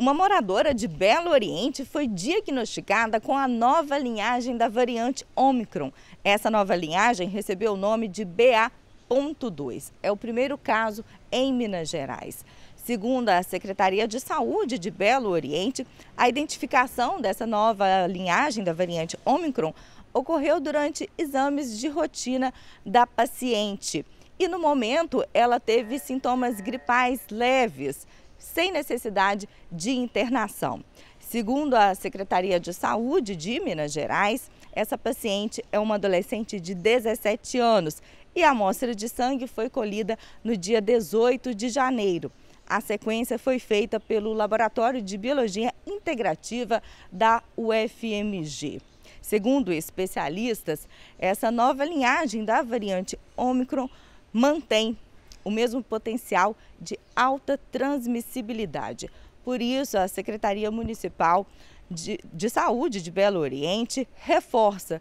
Uma moradora de Belo Oriente foi diagnosticada com a nova linhagem da variante Omicron. Essa nova linhagem recebeu o nome de BA.2. É o primeiro caso em Minas Gerais. Segundo a Secretaria de Saúde de Belo Oriente, a identificação dessa nova linhagem da variante Omicron ocorreu durante exames de rotina da paciente. E no momento, ela teve sintomas gripais leves sem necessidade de internação. Segundo a Secretaria de Saúde de Minas Gerais, essa paciente é uma adolescente de 17 anos e a amostra de sangue foi colhida no dia 18 de janeiro. A sequência foi feita pelo Laboratório de Biologia Integrativa da UFMG. Segundo especialistas, essa nova linhagem da variante Ômicron mantém o mesmo potencial de alta transmissibilidade. Por isso, a Secretaria Municipal de, de Saúde de Belo Oriente reforça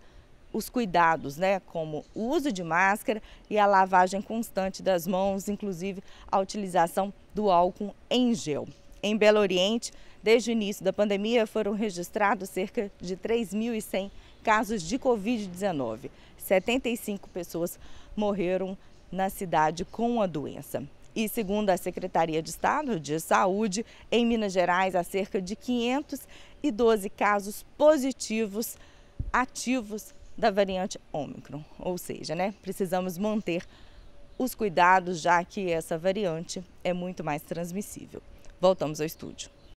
os cuidados, né, como o uso de máscara e a lavagem constante das mãos, inclusive a utilização do álcool em gel. Em Belo Oriente, desde o início da pandemia, foram registrados cerca de 3.100 casos de Covid-19. 75 pessoas morreram na cidade com a doença. E segundo a Secretaria de Estado de Saúde, em Minas Gerais há cerca de 512 casos positivos ativos da variante Ômicron. Ou seja, né, precisamos manter os cuidados já que essa variante é muito mais transmissível. Voltamos ao estúdio.